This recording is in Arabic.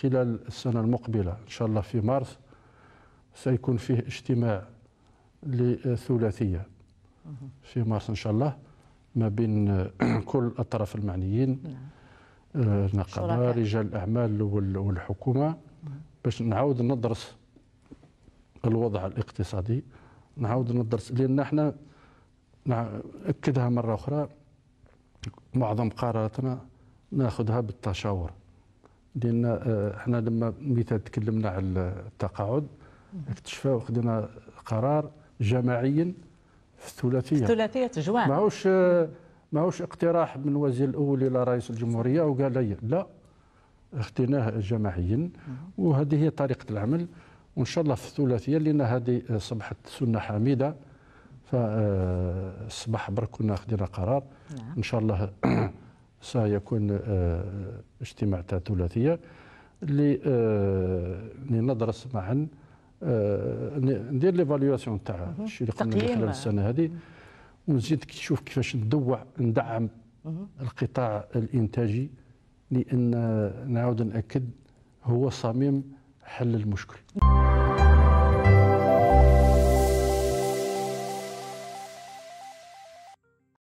خلال السنة المقبلة إن شاء الله في مارس سيكون فيه اجتماع لثلاثية في مارس إن شاء الله ما بين كل الأطراف المعنيين نعم. آه، نقابة رجال الأعمال والحكومة نعم. باش نعاود ندرس الوضع الاقتصادي نعاود ندرس لأن احنا نأكدها مرة أخرى معظم قراراتنا ناخذها بالتشاور لان آه، احنا لما مثال تكلمنا على التقاعد اكتشفنا وخدنا قرار جماعيا في الثلاثيه في الثلاثيه جوان ماهوش آه، ماهوش اقتراح من وزير الاول الى رئيس الجمهوريه وقال لي لا اختناه جماعيا وهذه هي طريقه العمل وان شاء الله في الثلاثيه لان هذه اصبحت سنه حميده فصبح آه، برك كنا خدينا قرار نعم. ان شاء الله سيكون آه، تاع ثلاثية آه، لندرس معا آه، ندير ليفاليواسيون تاع الشيء اللي قلنا خلال السنة هذه ونزيد نشوف كيفاش ندوع ندعم القطاع الإنتاجي لأن نعاود نأكد هو صميم حل المشكل